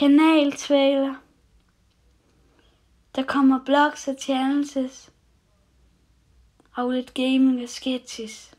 kanaltvaler. Der kommer blogs og challenges. Og lidt gaming og sketches.